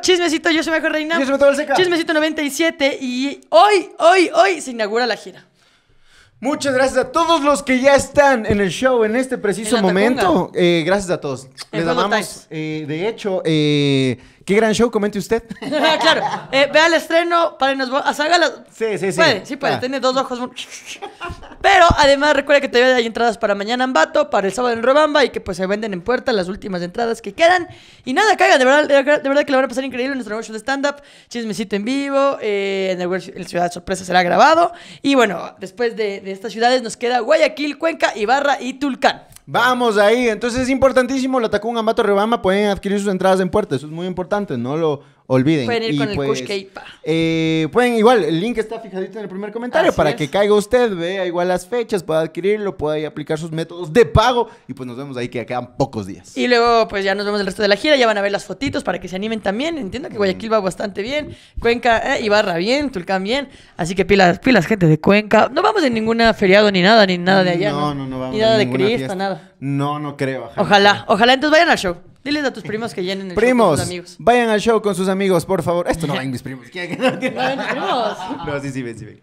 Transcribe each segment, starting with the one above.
chismecito, yo soy mejor reina. Yo Chismecito 97 y hoy, hoy, hoy se inaugura la gira. Muchas gracias a todos los que ya están en el show en este preciso momento. Eh, gracias a todos. Les amamos. Eh, de hecho, eh, ¿Qué gran show? Comente usted. claro. Eh, vea el estreno, para nos a Sí, sí, sí. Puede, sí puede. Ah. Tiene dos ojos. Pero además recuerda que todavía hay entradas para mañana en Bato, para el sábado en Robamba y que pues se venden en puerta las últimas entradas que quedan. Y nada, caiga, De verdad, de verdad que lo van a pasar increíble en nuestro show de stand-up. Chismecito en vivo. Eh, en el, el, Ciudad Sorpresa será grabado. Y bueno, después de, estas ciudades nos queda Guayaquil, Cuenca, Ibarra y Tulcán. Vamos ahí. Entonces es importantísimo la Tacunga, Bato, Robamba Pueden adquirir sus entradas en puerta. Eso es muy importante no lo olviden. Pueden ir con el pues, eh, Pueden igual, el link está fijadito en el primer comentario para que caiga usted, vea igual las fechas, pueda adquirirlo, pueda aplicar sus métodos de pago y pues nos vemos ahí que quedan pocos días. Y luego pues ya nos vemos el resto de la gira, ya van a ver las fotitos para que se animen también. Entiendo que Guayaquil va bastante bien, Cuenca, eh, Ibarra bien, Tulcán bien, así que pilas, pilas gente de Cuenca. No vamos en ninguna feriado ni nada, ni nada de allá. No, no, no, vamos. Ni nada de Cristo, nada. No, no creo. ojalá, ojalá entonces vayan al show. Diles a tus primos que llenen el primos, con amigos. Vayan al show con sus amigos, por favor. Esto no en mis primos. ¿Quién? No, en mis primos. No, sí, sí, ven, sí, ven.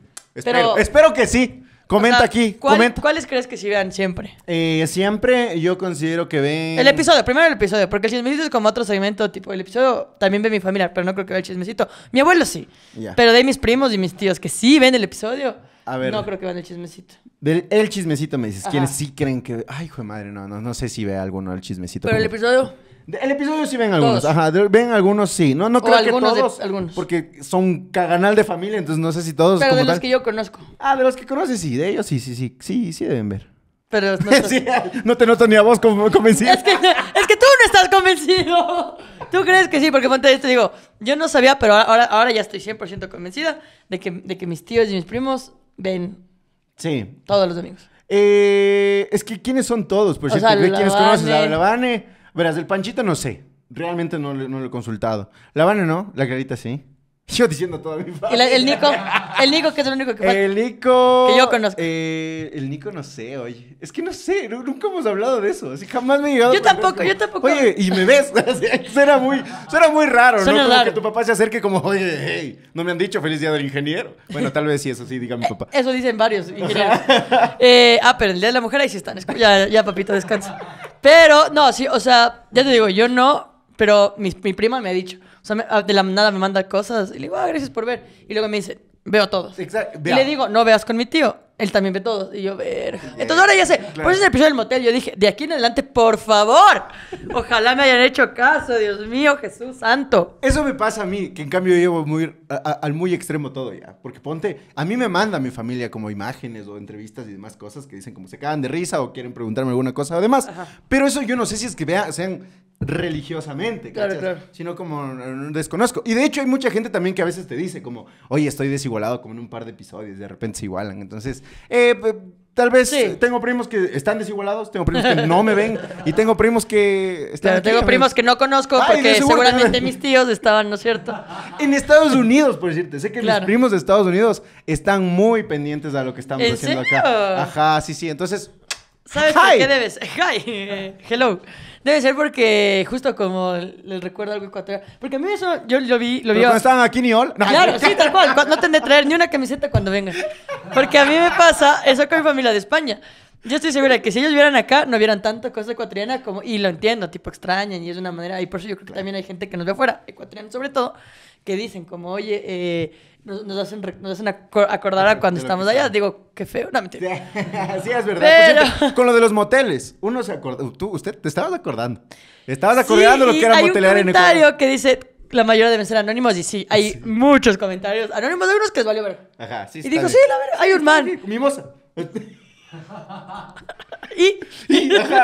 Espero, que sí. Comenta aquí. ¿Cuáles crees que sí vean siempre? Eh, siempre yo considero que ven. El episodio, primero el episodio, porque el chismecito es como otro segmento, tipo el episodio también ve mi familia, pero no creo que vea el chismecito. Mi abuelo sí. Pero de mis primos y mis tíos que sí ven el episodio. No creo que vean el chismecito. el chismecito me dices. ¿Quiénes sí creen que.? Ay, hijo madre, no, no, no sé si ve no el chismecito. Pero el episodio. El episodio sí ven algunos. Ajá, ven algunos sí. No, no creo que todos. algunos. Porque son caganal de familia, entonces no sé si todos. Pero de los que yo conozco. Ah, de los que conoces, sí. De ellos sí, sí, sí. Sí, sí deben ver. Pero no te noto ni a vos convencido. es, que, es que tú no estás convencido. ¿Tú crees que sí? Porque ponte te digo, yo no sabía, pero ahora, ahora ya estoy 100% convencida de que, de que mis tíos y mis primos ven. Sí. Todos los amigos eh, es que ¿quiénes son todos? Por o ¿quiénes conoces? Verás, el panchito no sé. Realmente no, lo he consultado. La Habana no, la Clarita sí. Yo diciendo toda mi Y el Nico, el Nico, que es el único que El Nico. Que yo conozco. Eh, el Nico no sé, oye. Es que no sé, nunca hemos hablado de eso. Así jamás me he llegado. Yo tampoco, yo tampoco. Oye, y me ves. Eso era muy, suena muy raro, ¿no? que tu papá se acerque como, oye, hey, no me han dicho feliz día del ingeniero. Bueno, tal vez sí, eso sí, diga mi eh, papá. Eso dicen varios ingenieros. Eh, ah, pero el Día de la Mujer ahí sí están. Ya, ya papito, descansa. Pero, no, sí, o sea, ya te digo, yo no, pero mi, prima me ha dicho. O sea, ah, de la nada me manda cosas y le digo, ah, gracias por ver. Y luego me dice, veo todos. Exacto. Y le digo, no veas con mi tío. Él también ve todo Y yo, ver. Entonces ahora ya sé. Por eso en el episodio del motel yo dije, de aquí en adelante, por favor. Ojalá me hayan hecho caso, Dios mío, Jesús santo. Eso me pasa a mí, que en cambio llevo muy, al muy extremo todo ya. Porque ponte, a mí me manda mi familia como imágenes o entrevistas y demás cosas que dicen como se cagan de risa o quieren preguntarme alguna cosa o demás. Pero eso yo no sé si es que vea, sean religiosamente, ¿cachas? Sino como mm, desconozco. Y de hecho hay mucha gente también que a veces te dice como, oye, estoy desigualado como en un par de episodios, de repente se igualan. Entonces, eh, tal vez tengo primos que están desigualados, tengo primos que no me ven y tengo primos que... tengo primos que no conozco porque seguramente mis tíos estaban, ¿no es cierto? En Estados Unidos, por decirte, sé que mis primos de Estados Unidos están muy pendientes a lo que estamos haciendo acá. Ajá, sí, sí. Entonces... ¿Sabes qué debes? Hi, hello. Debe ser porque justo como les recuerdo algo ecuatoriano. Porque a mí eso, yo lo vi... Lo vi cuando estaban aquí ni allá? claro, sí, tal cual. No tendré traer ni una camiseta cuando vengan. Porque a mí me pasa eso con mi familia de España. Yo estoy segura que si ellos vieran acá, no vieran tanta cosa ecuatoriana como... Y lo entiendo, tipo, extrañan y es una manera... Y por eso yo creo que también hay gente que nos ve afuera, ecuatoriana sobre todo, que dicen como, oye, eh, nos, hacen, nos hacen acordar a cuando estamos allá. Digo, qué feo, no mentira. Así es verdad. Pues con lo de los moteles, uno se acordó. tú, usted te estabas acordando. Estabas acordando lo que era motelear en Ecuador. Hay que dice, la mayoría deben ser anónimos y sí, hay muchos comentarios anónimos de unos que es valió ver. Ajá, sí. Y dijo, sí, la verdad, hay un man. Mimosa. y,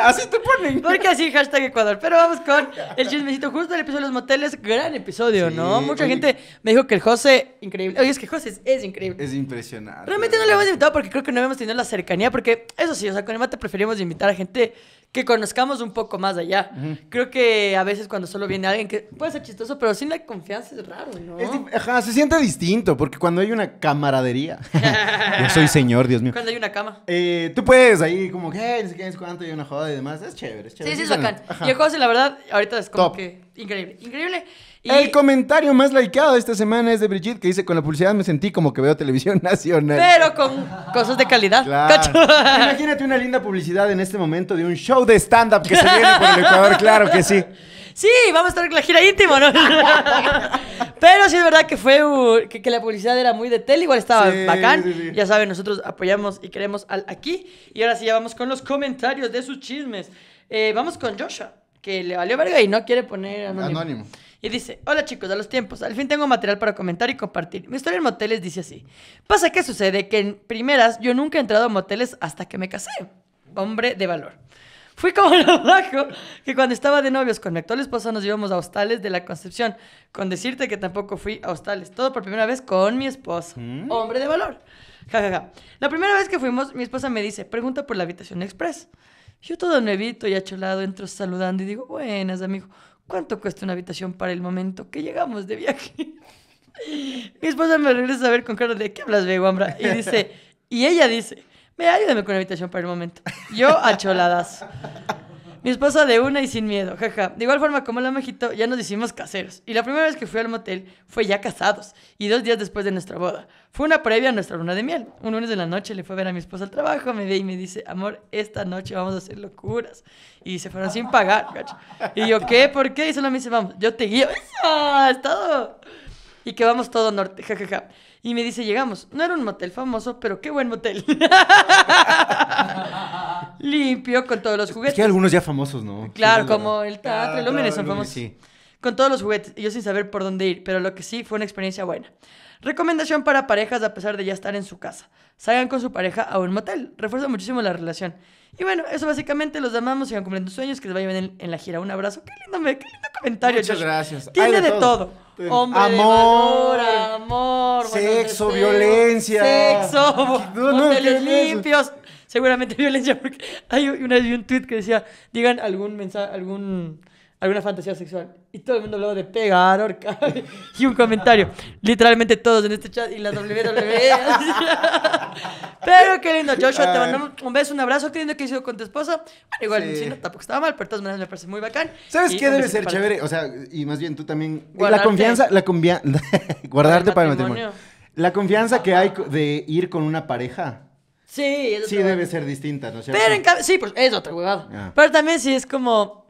así te ponen. Porque así, hashtag Ecuador. Pero vamos con el chismecito. Justo del episodio de los moteles, gran episodio, ¿no? Mucha gente me dijo que el José, increíble. Oye, es que José es, increíble. Es impresionante. Realmente no le hemos invitado porque creo que no habíamos tenido la cercanía. Porque eso sí, o sea, con el mate preferimos invitar a gente que conozcamos un poco más allá. Creo que a veces cuando solo viene alguien que puede ser chistoso, pero sin la confianza es raro, ¿no? Ajá, se siente distinto, porque cuando hay una camaradería. yo soy señor, Dios mío. Cuando hay una cama. Eh, tú puedes ahí como que, hey, no sé qué es cuánto, y una joda y demás. Es chévere, es chévere. Sí, sí, es bacán. Y el la verdad, ahorita es como que Increíble, increíble. El comentario más likeado de esta semana es de Brigitte que dice, con la publicidad me sentí como que veo televisión nacional. Pero con cosas de calidad. Imagínate una linda publicidad en este momento de un show de stand-up que se viene por el Ecuador, claro que sí. Sí, vamos a estar con la gira íntimo, ¿no? Pero sí es verdad que fue que, la publicidad era muy de tele, igual estaba bacán. Ya saben, nosotros apoyamos y queremos al aquí. Y ahora sí ya vamos con los comentarios de sus chismes. Eh, vamos con Joshua que le valió verga y no quiere poner anónimo. Y dice, hola chicos, a los tiempos, al fin tengo material para comentar y compartir. Mi historia en moteles dice así. Pasa que sucede que en primeras yo nunca he entrado a moteles hasta que me casé. Hombre de valor. Fui como lo bajo, que cuando estaba de novios con mi actual esposa nos íbamos a hostales de la Concepción, con decirte que tampoco fui a hostales, todo por primera vez con mi esposo. Mm. Hombre de valor. Ja, ja, ja. La primera vez que fuimos, mi esposa me dice, pregunta por la habitación express. Yo todo nuevito y acholado entro saludando y digo, buenas, amigo, ¿cuánto cuesta una habitación para el momento que llegamos de viaje? Mi esposa me regresa a ver con cara de, ¿qué hablas, Beguambra? Y dice, y ella dice, me ayúdame con una habitación para el momento. Yo acholadas mi esposa de una y sin miedo, jaja. De igual forma, como la majito, ya nos hicimos caseros. Y la primera vez que fui al motel fue ya casados, y dos días después de nuestra boda. Fue una previa a nuestra luna de miel. Un lunes de la noche le fue a ver a mi esposa al trabajo, me ve y me dice, amor, esta noche vamos a hacer locuras. Y se fueron sin pagar, Y yo, ¿qué? ¿Por qué? Y solo me dice, vamos, yo te guío. ¡Eso! ¡Estado! Y que vamos todo norte, jajaja. Y me dice, llegamos. No era un motel famoso, pero qué buen motel. Limpio, con todos los juguetes. Es que algunos ya famosos, ¿no? Claro, como el Teatro, el Lúmenes son famosos. Sí con todos los juguetes y yo sin saber por dónde ir, pero lo que sí fue una experiencia buena. Recomendación para parejas a pesar de ya estar en su casa. Salgan con su pareja a un motel, refuerza muchísimo la relación. Y bueno, eso básicamente, los amamos, sigan cumpliendo sus sueños, que les vayan en, la gira. Un abrazo, qué lindo, qué lindo comentario. Muchas gracias. Tiene de, todo. Hombre amor, de amor, sexo, violencia, sexo, moteles limpios, seguramente violencia, porque hay un tweet que decía, digan algún mensaje, algún alguna fantasía sexual. Y todo el mundo hablaba de pegar, orca. Y un comentario. Literalmente todos en este chat. Y la WWE. pero qué lindo, Joshua. Te mandamos un beso, un abrazo. Qué lindo que hizo con tu esposo? Bueno, igual, sí. tampoco estaba mal. Pero de todas maneras me parece muy bacán. ¿Sabes qué debe ser chévere? O sea, y más bien tú también. La confianza, la guardarte para el matrimonio. La confianza que hay de ir con una pareja. Sí, Sí, debe ser distinta, ¿no es Pero en sí, pues es otra huevada. Ah. Pero también sí es como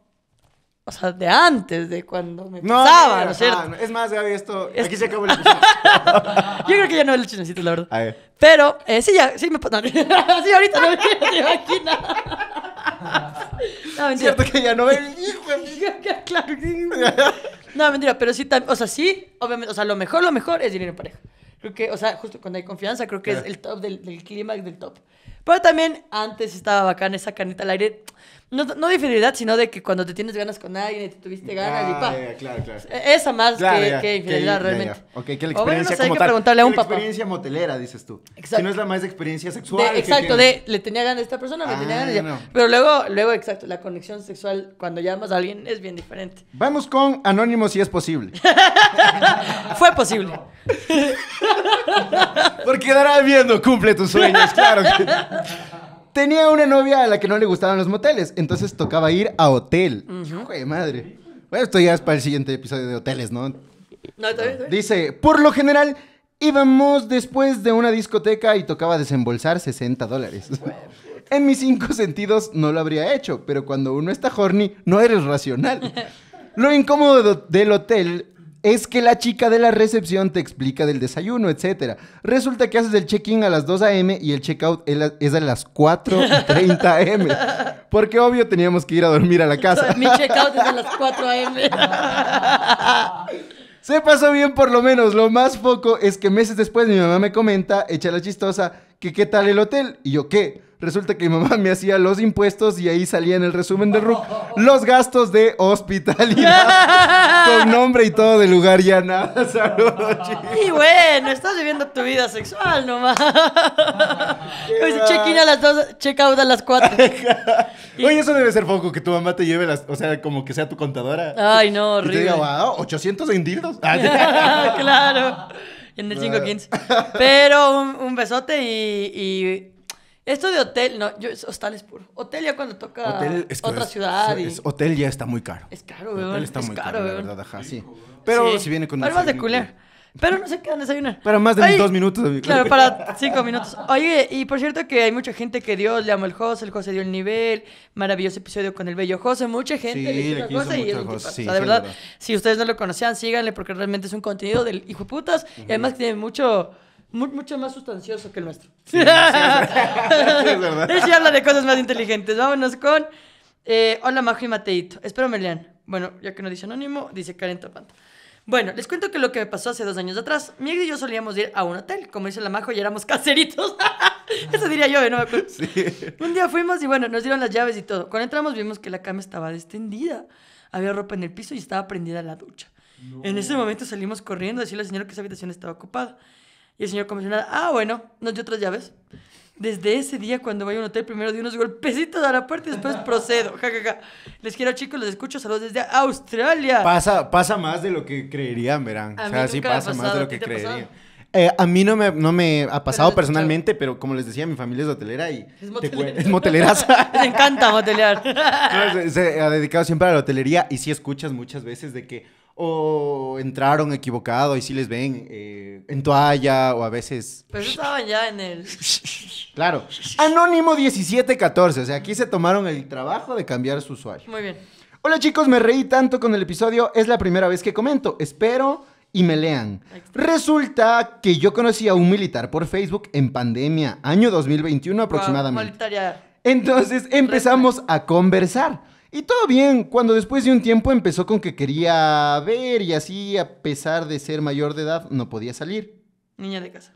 o sea, de antes, de cuando me no, pasaba, ¿no es cierto? Ah, es más, Gaby, esto... Aquí se acabó el episodio. Yo creo que ya no es el chinesito, la verdad. A ver. Pero, eh, sí, ya, sí me... No, sí, ahorita no me imagino. No, mentira. Cierto que ya no ve hijo. claro. No, mentira, pero sí, o sea, sí, obviamente, o sea, lo mejor, lo mejor es dinero en pareja. Creo que, o sea, justo cuando hay confianza, creo que es el top del, del clímax del top. Pero también antes estaba bacán esa canita al aire. No, no, de fidelidad, sino de que cuando te tienes ganas con alguien, y te tuviste ganas y pa. claro, claro. E, esa más que, que, realmente. que la experiencia la experiencia motelera, dices tú. Si no es la más experiencia sexual. exacto, de le tenía ganas a esta persona, me tenía ah, ganas. Pero luego, luego, exacto, la conexión sexual cuando llamas a alguien es bien diferente. Vamos con Anónimo si es posible. Fue posible. Porque dará viendo, cumple tus sueños, claro. Tenía una novia a la que no le gustaban los moteles, entonces tocaba ir a hotel. Uh madre. Bueno, esto ya es para el siguiente episodio de hoteles, ¿no? Dice, por lo general, íbamos después de una discoteca y tocaba desembolsar 60 dólares. en mis cinco sentidos no lo habría hecho, pero cuando uno está horny, no eres racional. Lo incómodo del hotel es que la chica de la recepción te explica del desayuno, etc. Resulta que haces el check-in a las 2 a.m. y el check-out es a las 4.30 a.m. Porque obvio teníamos que ir a dormir a la casa. Mi check-out es a las 4 a.m. Se pasó bien por lo menos. Lo más foco es que meses después mi mamá me comenta, echa la chistosa, que qué tal el hotel. Y yo, ¿qué? Resulta que mi mamá me hacía los impuestos y ahí salía en el resumen de RUC los gastos de hospitalidad con nombre y todo de lugar ya nada. Saludos, chicos. Y bueno, estás viviendo tu vida sexual nomás. Check-in a las dos, check-out a las cuatro. Oye, eso debe ser poco que tu mamá te lleve las, o sea, como que sea tu contadora. Ay, no, horrible. 800 en dildos. claro en el 515. Ah. Pero un, besote y, y, Esto de hotel, no, yo, hostales puro. Hotel ya cuando toca hotel, es otra es, ciudad. Es, hotel ya está muy caro. Es caro, weón. Hotel está es muy caro, caro la verdad, ajá, sí. Pero si viene con... Algo de culé. Pero no se quedan a desayunar. Para más de mis dos minutos, Claro, para cinco minutos. Oye, y por cierto que hay mucha gente que Dios le amo el José, el José dio el nivel, maravilloso episodio con el bello José, mucha gente sí, le y o sea, de verdad, si ustedes no lo conocían, síganle porque realmente es un contenido del hijo de putas y además tiene mucho... mucho más sustancioso que el nuestro. Sí, es verdad. Él sí habla de cosas más inteligentes. Vámonos con eh, Hola Majo y Mateito. Espero me lean. Bueno, ya que no dice anónimo, dice Karen Tapanta. Bueno, les cuento que lo que me pasó hace dos años atrás, mi ex y yo solíamos ir a un hotel, como dice la Majo, y éramos caseritos. Eso diría yo, ¿eh? ¿no? Un día fuimos y bueno, nos dieron las llaves y todo. Cuando entramos vimos que la cama estaba destendida, había ropa en el piso y estaba prendida la ducha. En ese momento salimos corriendo a decirle al señor que esa habitación estaba ocupada. Y el señor comisionado, ah, bueno, nos dio otras llaves. Desde ese día, cuando voy a un hotel, primero di unos golpecitos a la puerta y después procedo. Les quiero, chicos, los escucho. Saludos desde Australia. Pasa, pasa más de lo que creerían, verán. o sea, sí pasa más de lo que creerían. Eh, a mí no me, no me ha pasado personalmente, pero como les decía, mi familia es hotelera y... Es motelera. moteleraza. Les encanta motelear. se ha dedicado siempre a la hotelería y sí escuchas muchas veces de que o entraron equivocado y si les ven eh, en toalla o a veces... Pero estaban ya en el... Claro. Anónimo 1714, o sea, aquí se tomaron el trabajo de cambiar su usuario. Muy bien. Hola chicos, me reí tanto con el episodio, es la primera vez que comento, espero y me lean. Resulta que yo conocí a un militar por Facebook en pandemia, año 2021 aproximadamente. Entonces empezamos a conversar. Y todo bien, cuando después de un tiempo empezó con que quería ver y así, a pesar de ser mayor de edad, no podía salir. Niña de casa.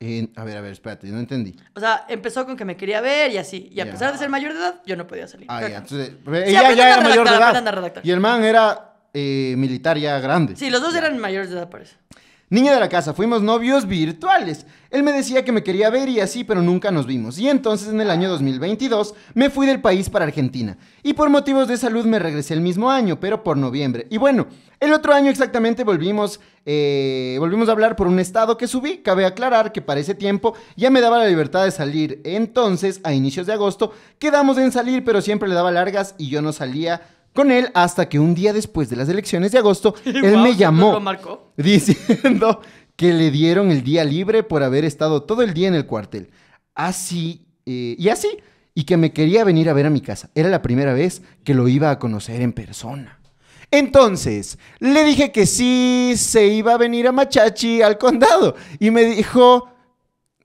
a ver, a ver, espérate, yo no entendí. O sea, empezó con que me quería ver y así. Y a pesar de ser mayor de edad, yo no podía salir. Ah, ya, entonces, ella eh, ya era mayor de edad. Y el man era eh, militar ya grande. Sí, los dos eran mayores de edad, eso. Niña de la casa, fuimos novios virtuales. Él me decía que me quería ver y así, pero nunca nos vimos. Y entonces en el año 2022 me fui del país para Argentina. Y por motivos de salud me regresé el mismo año, pero por noviembre. Y bueno, el otro año exactamente volvimos, eh, volvimos a hablar por un estado que subí. Cabe aclarar que para ese tiempo ya me daba la libertad de salir. Entonces, a inicios de agosto, quedamos en salir, pero siempre le daba largas y yo no salía con él hasta que un día después de las elecciones de agosto, él me llamó diciendo que le dieron el día libre por haber estado todo el día en el cuartel. Así, eh, y así, y que me quería venir a ver a mi casa. Era la primera vez que lo iba a conocer en persona. Entonces, le dije que sí se iba a venir a Machachi al condado. Y me dijo,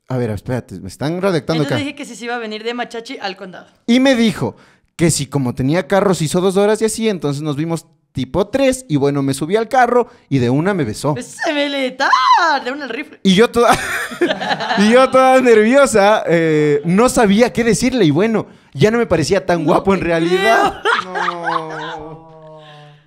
a ver, espérate, me están redactando Entonces Le dije que sí se iba a venir de Machachi al condado. Y me dijo, que si como tenía carros hizo dos horas y así, entonces nos vimos tipo tres. y bueno, me subí al carro y de una me besó. Se me le de una rifle. Y yo toda y yo toda nerviosa, eh, no sabía qué decirle y bueno, ya no me parecía tan guapo en realidad. No.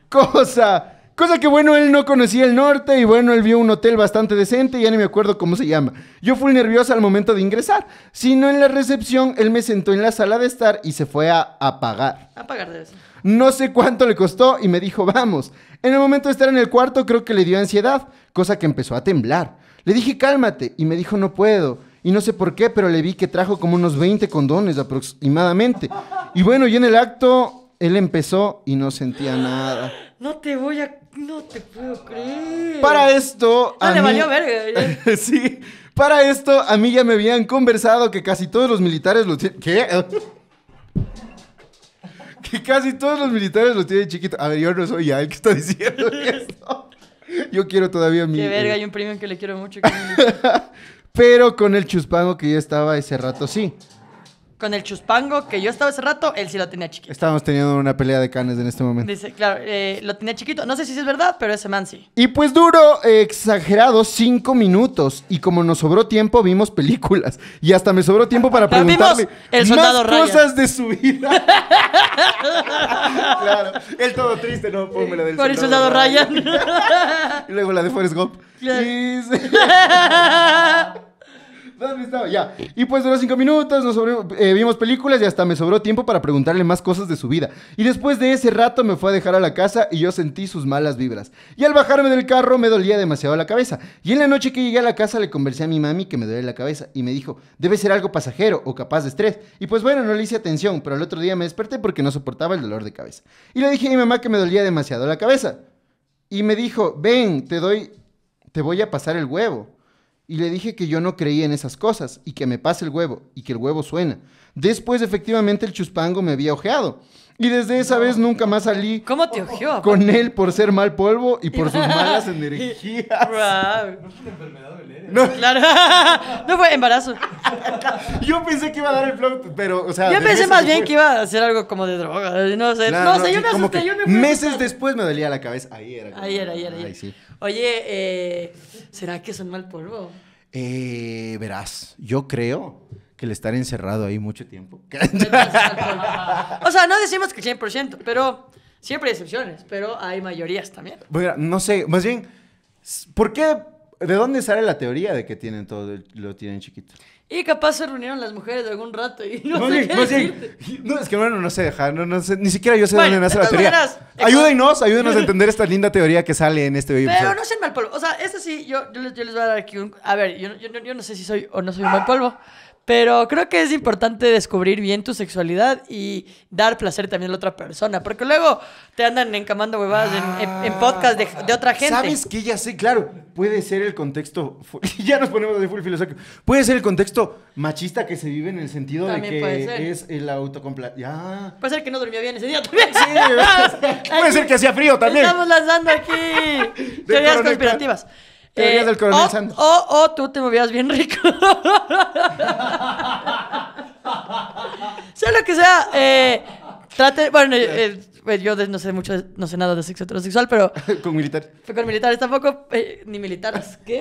Cosa Cosa que bueno, él no conocía el norte y bueno, él vio un hotel bastante decente y ya ni me acuerdo cómo se llama. Yo fui nerviosa al momento de ingresar, sino en la recepción él me sentó en la sala de estar y se fue a apagar. pagar de eso. No sé cuánto le costó y me dijo, vamos. En el momento de estar en el cuarto creo que le dio ansiedad, cosa que empezó a temblar. Le dije, cálmate, y me dijo, no puedo. Y no sé por qué, pero le vi que trajo como unos 20 condones aproximadamente. Y bueno, y en el acto, él empezó y no sentía nada. No te voy a. No te puedo creer. Para esto. No le valió verga. sí. Para esto, a mí ya me habían conversado que casi todos los militares lo tienen. ¿Qué? que casi todos los militares lo tienen chiquito. A ver, yo no soy ya el que está diciendo esto. Yo quiero todavía mi. Qué verga, eh, hay un premio que le quiero mucho. Pero con el chuspango que ya estaba ese rato, sí con el chuspango que yo estaba hace rato, él sí lo tenía chiquito. Estábamos teniendo una pelea de canes en este momento. Dice, claro, eh, lo tenía chiquito. No sé si es verdad, pero ese man sí. Y pues duro, eh, exagerado, cinco minutos. Y como nos sobró tiempo, vimos películas. Y hasta me sobró tiempo para preguntarle El Soldado más cosas de su vida. claro, él todo triste, no, la del Por el soldado Ryan. y luego la de Forrest Gump. Y pues duró cinco minutos, nos eh, vimos películas y hasta me sobró tiempo para preguntarle más cosas de su vida. Y después de ese rato me fue a dejar a la casa y yo sentí sus malas vibras. Y al bajarme del carro me dolía demasiado la cabeza. Y en la noche que llegué a la casa le conversé a mi mami que me dolía la cabeza y me dijo, debe ser algo pasajero o capaz de estrés. Y pues bueno, no le hice atención, pero al otro día me desperté porque no soportaba el dolor de cabeza. Y le dije a mi mamá que me dolía demasiado la cabeza. Y me dijo, ven, te doy, te voy a pasar el huevo y le dije que yo no creía en esas cosas y que me pase el huevo y que el huevo suena. Después efectivamente el chuspango me había ojeado. Y desde esa vez nunca más salí. ¿Cómo te ojeó? Con él por ser mal polvo y por sus malas energías. no es enfermedad velera. claro. no fue embarazo. yo pensé que iba a dar el flow, pero, o sea. Yo pensé más bien que iba a hacer algo como de droga. No sé, no, yo me asusté. meses después me dolía la cabeza. Ahí era. Ahí era, ahí era. Ahí, sí. Oye, eh, ¿será que son mal polvo? Eh, verás, yo creo que el estar encerrado ahí mucho tiempo. o sea, no decimos que 100%, pero siempre hay excepciones, pero hay mayorías también. no sé, más bien, ¿por qué? ¿De dónde sale la teoría de que tienen todo, lo tienen chiquito? Y capaz se reunieron las mujeres de algún rato y no, sé qué decirte. no, es que bueno, no sé, ja, no, sé, ni siquiera yo sé dónde nace la teoría. ayúdenos, ayúdenos a entender esta linda teoría que sale en este video. Pero no sean mal polvo. O sea, este sí, yo, yo, les, voy a dar aquí un... A ver, yo, yo, yo no sé si soy o no soy un mal polvo. Pero creo que es importante descubrir bien tu sexualidad y dar placer también a la otra persona. Porque luego te andan encamando huevadas en, en, podcast de, otra gente. ¿Sabes que Ya sé, claro. Puede ser el contexto. Ya nos ponemos de full filosófico. Puede ser el contexto machista que se vive en el sentido de que es el autocompla. Puede ser que no durmió bien ese día también. Sí, puede ser que hacía frío también. Estamos lanzando aquí teorías conspirativas. O eh, del coronel oh, oh, Oh, tú te movías bien rico. sea lo que sea, eh, trate, bueno, eh, pues yo no sé mucho, no sé nada de sexo heterosexual, pero... con militares. Con militares tampoco, ni militares, ¿qué?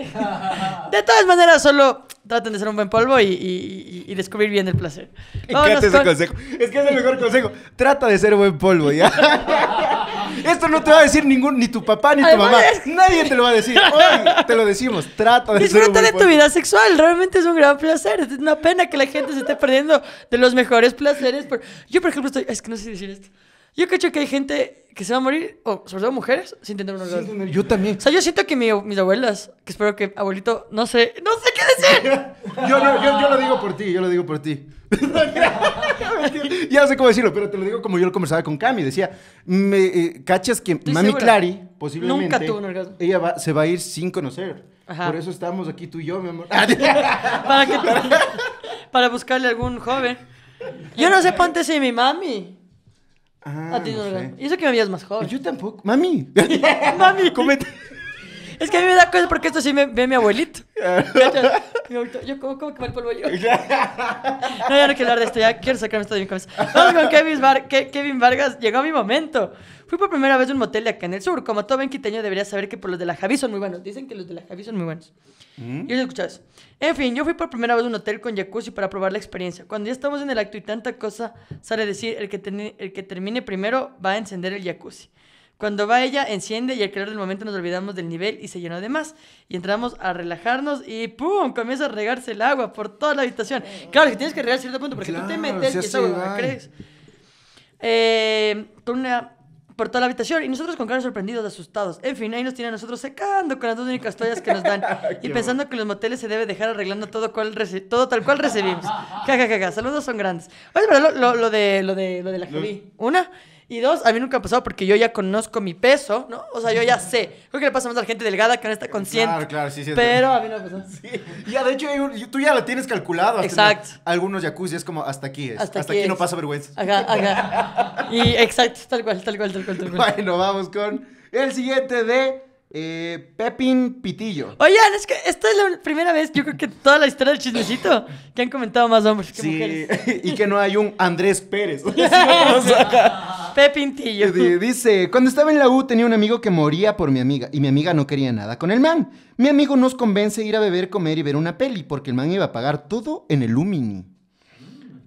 de todas maneras, solo traten de ser un buen polvo y, descubrir bien el placer. Es que es el mejor consejo. Trata de ser buen polvo, ¿ya? Esto no te va a decir ningún, ni tu papá ni tu mamá. Nadie te lo va a decir. Hoy te lo decimos. Trata de Disfruta de tu vida sexual. Realmente es un gran placer. Es una pena que la gente se esté perdiendo de los mejores placeres. Yo, por ejemplo, estoy. Es que no sé decir esto. Yo cacho que hay gente que se va a morir, o sobre todo mujeres, sin tener un orgasmo. yo también. O sea, yo siento que mis abuelas, que espero que abuelito, no sé, no sé qué decir. yo, no, yo, lo digo por ti, yo lo digo por ti. ya no sé cómo decirlo, pero te lo digo como yo lo conversaba con Cami. Decía, eh, cachas que mami Clary, posiblemente. Nunca tuvo un orgasmo. Ella se va a ir sin conocer. Por eso estamos aquí tú y yo, mi amor. para, buscarle algún joven. Yo no sé, ponte si mi mami Ah, a ti no, Y eso que me veías más joven. Yo tampoco. Mami. Mami. Comete. Es que a mí me da cosa porque esto sí me ve mi abuelito. Yo como, que mal polvo yo. no, ya no quiero hablar de esto, ya quiero sacarme esto de mi cabeza. Vamos con Kevin, Kevin Vargas. Llegó mi momento. Fui por primera vez a un motel de acá en el sur. Como todo benquiteño quiteño debería saber que por los de la Javi son muy buenos. Dicen que los de la Javi son muy buenos. ¿Y mm. Yo he eso. En fin, yo fui por primera vez a un hotel con jacuzzi para probar la experiencia. Cuando ya estamos en el acto y tanta cosa, sale decir el que, el que termine primero va a encender el jacuzzi. Cuando va ella, enciende y al crear el momento nos olvidamos del nivel y se llenó de más. Y entramos a relajarnos y ¡pum! Comienza a regarse el agua por toda la habitación. Claro, que tienes que regar cierto punto porque tú te metes y eso crees. Eh, por toda la habitación y nosotros con cara sorprendidos, asustados. En fin, ahí nos tiene a nosotros secando con las dos únicas toallas que nos dan y pensando que los moteles se debe dejar arreglando todo, cual todo tal cual recibimos. Ja, Saludos son grandes. Oye, pero lo, de, lo, de, lo de la Javi. ¿Una? Y dos, a mí nunca ha pasado porque yo ya conozco mi peso, ¿no? O sea, yo ya sé. Creo que le pasa más a la gente delgada que no está eh, consciente. Claro, claro, sí, sí. Pero a mí no ha pasado. Sí. Ya, de hecho, tú ya lo tienes calculado. Exacto. Algunos jacuzzi es como hasta aquí es. Hasta, aquí, no pasa vergüenza. Ajá, ajá. Y exacto, tal cual, tal cual, tal cual. Bueno, vamos con el siguiente de eh, Pepín Pitillo. Oigan, es que esta es la primera vez, yo creo que toda la historia del chismecito, que han comentado más hombres que sí, y que no hay un Andrés Pérez. Pepin Pitillo. Dice, cuando estaba en la U tenía un amigo que moría por mi amiga y mi amiga no quería nada con el man. Mi amigo nos convence ir a beber, comer y ver una peli porque el man iba a pagar todo en el Lumini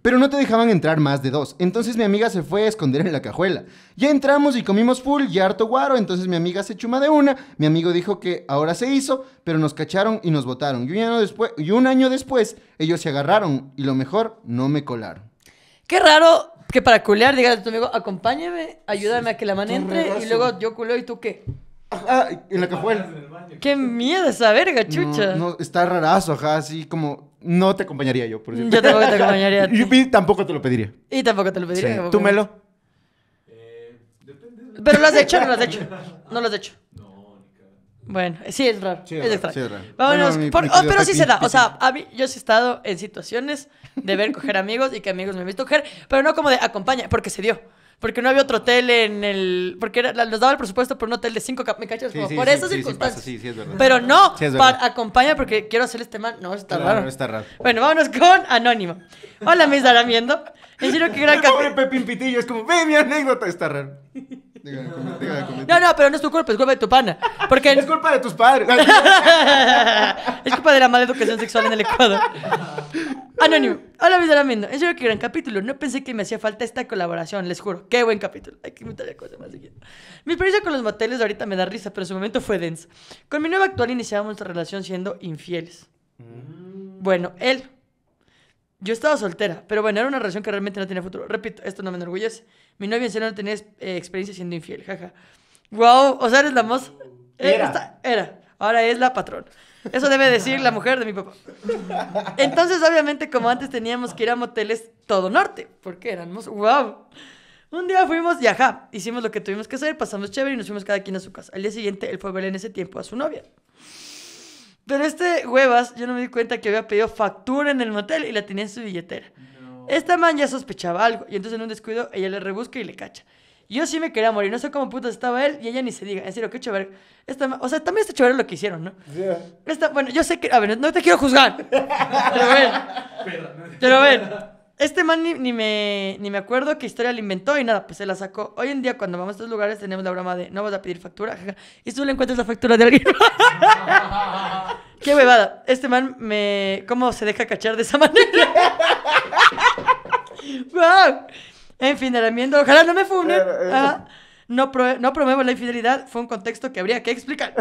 pero no te dejaban entrar más de dos. Entonces mi amiga se fue a esconder en la cajuela. Ya entramos y comimos full y harto guaro, entonces mi amiga se chuma de una, mi amigo dijo que ahora se hizo, pero nos cacharon y nos votaron. Y un año después, y un año después ellos se agarraron y lo mejor, no me colaron. Qué raro que para culear digas a tu amigo, acompáñame, ayúdame a que la mano entre y luego yo culeo y tú qué. Ah, en la cajuela. Qué miedo esa verga, chucha. está rarazo, ajá, así como no te acompañaría yo, por ejemplo. Yo tampoco te acompañaría. Y, tampoco te lo pediría. Y tampoco te lo pediría. Sí. ¿Tú, Melo? Eh, pero lo has hecho, no lo has hecho. No lo has hecho. Bueno, sí es raro. Sí, es, raro, es raro. Vámonos. Oh, pero sí se da. O sea, a mí, yo he estado en situaciones de ver coger amigos y que amigos me han visto coger, pero no como de acompaña, porque se dio porque no había otro hotel en el. Porque nos daba el presupuesto por un hotel de cinco ¿Me cachas? Sí, sí, por sí, esas circunstancias. Sí, es verdad. Pero no, es acompaña porque quiero hacer este mal. No, está raro. está raro. Bueno, vámonos con Anónimo. Hola, mis daramiendo. Es que gran el es como, ve mi anécdota, está raro. Dígame, diga, Dígame, no, no, pero no es tu culpa, es culpa de tu pana. Porque... es culpa de tus padres. Es culpa de la mala educación sexual en el Ecuador. Anónimo. Hola, mis amigos. En serio, qué gran capítulo. No pensé que me hacía falta esta colaboración, les juro. Qué buen capítulo. Hay que inventar cosa más seguido. Mi experiencia con los moteles ahorita me da risa, pero su momento fue densa. Con mi nueva actual iniciamos nuestra relación siendo infieles. Mm. Bueno, él. Yo estaba soltera, pero bueno, era una relación que realmente no tenía futuro. Repito, esto no me enorgullece. Mi novia en serio no tenía eh, experiencia siendo infiel, jaja. Wow, o sea, eres la más... era. era. Ahora es la patrona. Eso debe decir la mujer de mi papá. Entonces, obviamente, como antes teníamos que ir a moteles todo norte, porque éramos, wow. Un día fuimos y ajá, hicimos lo que tuvimos que hacer, pasamos chévere y nos fuimos cada quien a su casa. Al día siguiente, él fue a ver en ese tiempo a su novia. Pero este huevas, yo no me di cuenta que había pedido factura en el motel y la tenía en su billetera. Esta man ya sospechaba algo y entonces en un descuido ella le rebusca y le cacha. Yo sí me quería morir, no sé cómo puto estaba él y ella ni se diga. En serio, qué chévere. o sea, también este chévere lo que hicieron, ¿no? Eh. bueno, yo sé que. A ver, no te quiero juzgar. Pero ven. Pero ven. Este man ni, me, ni me acuerdo qué historia le inventó y nada, pues se la sacó. Hoy en día, cuando vamos a estos lugares, tenemos la broma de no vas a pedir factura. Y tú le encuentras la factura de alguien. qué huevada. Este man me. ¿Cómo se deja cachar de esa manera? ¡Wow! Enfineramiento, Ojalá no me fume. Eh. Ah, no, promuevo la infidelidad. Fue un contexto que habría que explicar.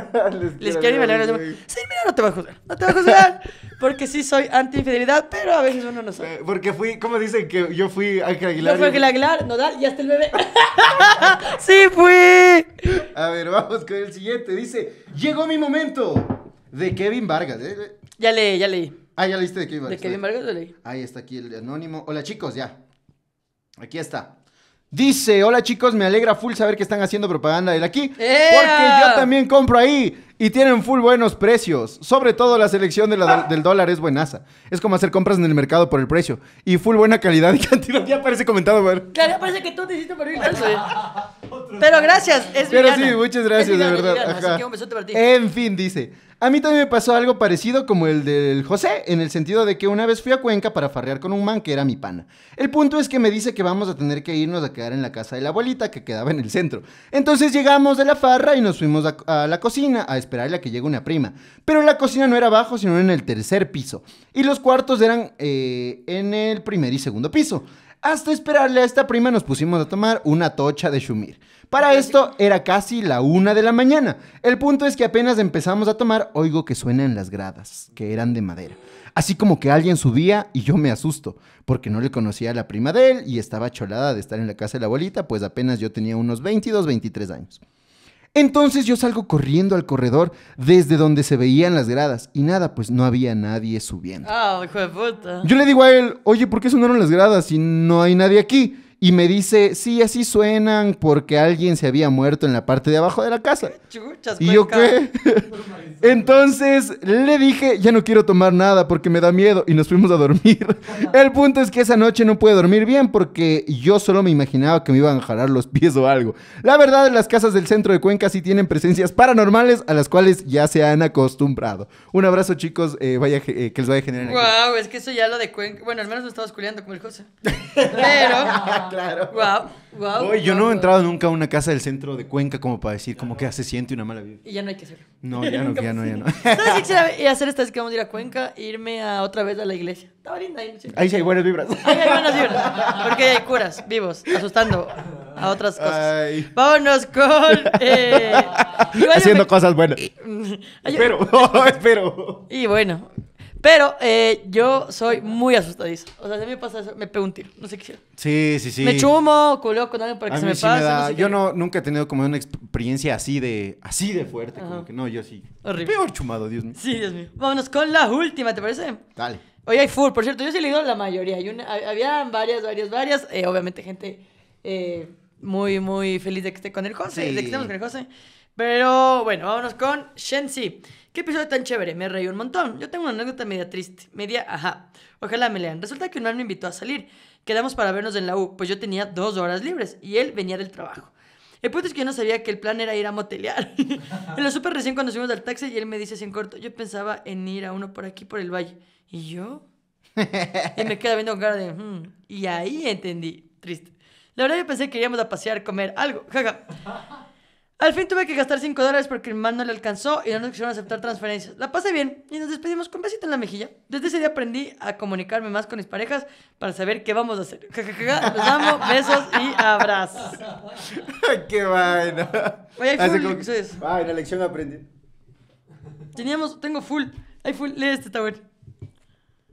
Les quiero nivelar. Sí, mira, no te voy a juzgar. No te voy a juzgar. porque sí soy anti-infidelidad, pero a veces uno no sabe. Eh, porque fui, ¿cómo dicen que yo fui Ángel Aguilar? Yo fui Ángel Aguilar, Nodal y hasta el bebé. ¡Sí fui! A ver, vamos con el siguiente. Dice: Llegó mi momento. De Kevin Vargas. ¿eh? Ya leí, ya leí. Ah, ya leíste de Kevin Vargas. De Kevin Vargas lo leí. Ahí está aquí el anónimo. Hola chicos, ya. Aquí está. Dice, hola chicos, me alegra full saber que están haciendo propaganda del aquí, porque yo también compro ahí y tienen full buenos precios. Sobre todo la selección de del dólar es buenaza. Es como hacer compras en el mercado por el precio y full buena calidad y cantidad. Ya parece comentado, güey. Claro, ya parece que tú te hiciste por algo, Pero gracias, es Pero sí, muchas gracias, de verdad. Así que un besote para ti. En fin, dice. A mí también me pasó algo parecido como el del José, en el sentido de que una vez fui a Cuenca para farrear con un man que era mi pana. El punto es que me dice que vamos a tener que irnos a quedar en la casa de la abuelita que quedaba en el centro. Entonces llegamos de la farra y nos fuimos a, la cocina a esperarle a que llegue una prima. Pero la cocina no era abajo, sino en el tercer piso. Y los cuartos eran eh, en el primer y segundo piso. Hasta esperarle a esta prima nos pusimos a tomar una tocha de shumir. Para esto era casi la una de la mañana. El punto es que apenas empezamos a tomar, oigo que suenan las gradas, que eran de madera. Así como que alguien subía y yo me asusto, porque no le conocía a la prima de él y estaba cholada de estar en la casa de la abuelita, pues apenas yo tenía unos 22, 23 años. Entonces yo salgo corriendo al corredor desde donde se veían las gradas y nada, pues no había nadie subiendo. Ah, hijo de puta. Yo le digo a él, oye, ¿por qué sonaron las gradas si no hay nadie aquí? y me dice, sí, así suenan porque alguien se había muerto en la parte de abajo de la casa. Chuchas, ¿Y yo qué? Entonces le dije, ya no quiero tomar nada porque me da miedo y nos fuimos a dormir. El punto es que esa noche no pude dormir bien porque yo solo me imaginaba que me iban a jalar los pies o algo. La verdad, las casas del centro de Cuenca sí tienen presencias paranormales a las cuales ya se han acostumbrado. Un abrazo chicos, eh, vaya, eh, que les vaya a generar. Wow, es que eso ya lo de Cuenca, bueno, al menos me estaba culiando con el cosa. Pero claro. Wow, yo no he entrado nunca a una casa del centro de Cuenca como para decir como que se siente una mala vida. Y ya no hay que hacerlo. No, ya no, ya no, ya no. ¿Sabes hacer esta vez que vamos a ir a Cuenca? Irme a otra vez a la iglesia. está linda ahí. Ahí sí hay buenas vibras. Ahí hay buenas vibras. Porque hay curas vivos, asustando a otras cosas. Vámonos con. Eh, Haciendo cosas buenas. espero, espero. Y bueno, pero eh, yo soy muy asustadizo. O sea, si me pasa eso, me pego un tiro. No sé qué hacer. Sí, sí, sí. Me chumo, culo con alguien para que a se mí me pase. da... yo no, nunca he tenido como una experiencia así de, así de fuerte. Como que no, yo sí. Horrible. Peor chumado, Dios mío. Sí, Dios mío. Vámonos con la última, ¿te parece? Dale. Oye, hay full, por cierto. Yo sí he leído la mayoría. Hay habían varias, varias, varias. Eh, obviamente, gente eh, muy, muy feliz de que esté con el José. De que estemos con el José. Pero bueno, vámonos con Shensi. Qué episodio tan chévere, me reí un montón. Yo tengo una anécdota media triste, media ajá. Ojalá me lean. Resulta que un man me invitó a salir. Quedamos para vernos en la U, pues yo tenía dos horas libres y él venía del trabajo. El punto es que yo no sabía que el plan era ir a motelear. en lo súper recién cuando subimos al taxi y él me dice así en corto, yo pensaba en ir a uno por aquí, por el valle. ¿Y yo? y me queda viendo con cara de... Hmm". Y ahí entendí. Triste. La verdad yo pensé que íbamos a pasear, comer algo. Jaja. Al fin tuve que gastar 5 dólares porque mi man no le alcanzó y no nos quisieron aceptar transferencias. La pasé bien y nos despedimos con besito en la mejilla. Desde ese día aprendí a comunicarme más con mis parejas para saber qué vamos a hacer. Los amo, besos y abrazos. ¡Qué vaina! Oye, hay full en la lección aprendí. Teníamos, tengo full. Hay full. Lee este, está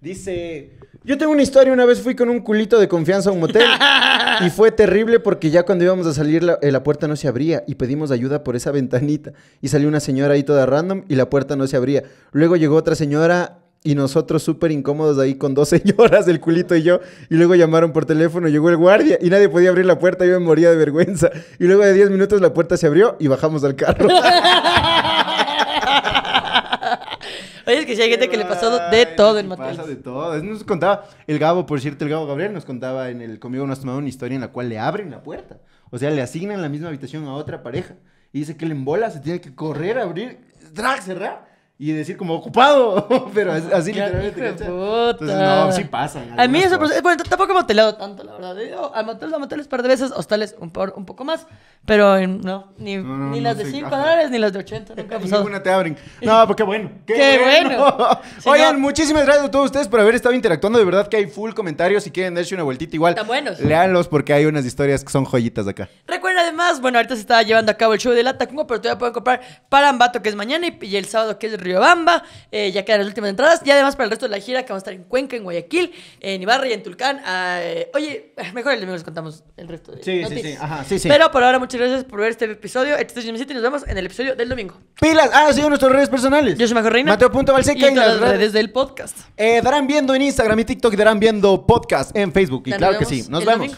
Dice, yo tengo una historia, una vez fui con un culito de confianza a un motel y fue terrible porque ya cuando íbamos a salir eh, la, puerta no se abría y pedimos ayuda por esa ventanita y salió una señora ahí toda random y la puerta no se abría. Luego llegó otra señora y nosotros súper incómodos ahí con dos señoras, el culito y yo, y luego llamaron por teléfono, llegó el guardia y nadie podía abrir la puerta, yo me moría de vergüenza. Y luego de 10 minutos la puerta se abrió y bajamos al carro. Oye, es que si hay gente que le pasó de todo en Matías. Pasa de todo. Nos contaba, el Gabo, por cierto, el Gabo Gabriel nos contaba en el Conmigo nos has tomado una historia en la cual le abren la puerta. O sea, le asignan la misma habitación a otra pareja. Y dice que le embola se tiene que correr abrir, drag, cerrar y decir como ocupado, pero así literalmente. Entonces, no, sí pasa. A mí eso, pues, bueno, tampoco he motelado tanto, la verdad. al a moteles, moteles un par de veces, hostales un, un poco más, pero eh, no, ni, ni las de 5 dólares ni las de 80, nunca ha pasado. Ninguna te abren. No, porque pues bueno. Qué, bueno. Oigan, muchísimas gracias a todos ustedes por haber estado interactuando. De verdad que hay full comentarios. Si quieren darse una vueltita igual, leanlos porque hay unas historias que son joyitas de acá. Recuerden además, bueno, ahorita se está llevando a cabo el show de Lata Tacungo, pero todavía pueden comprar Parambato que es mañana, y, el sábado, que es Riobamba, eh, ya quedan las últimas entradas. Y además para el resto de la gira que vamos a estar en Cuenca, en Guayaquil, en Ibarra y en Tulcán. Ah, eh, oye, mejor el domingo les contamos el resto Sí, sí, sí. Pero por ahora, muchas gracias por ver este episodio. Este es y nos vemos en el episodio del domingo. Pilas, ah, en nuestras redes personales. Yo soy Mejor Reina. las redes del podcast. Eh, darán viendo en Instagram y TikTok, darán viendo podcast en Facebook. Y claro que sí. Nos vemos.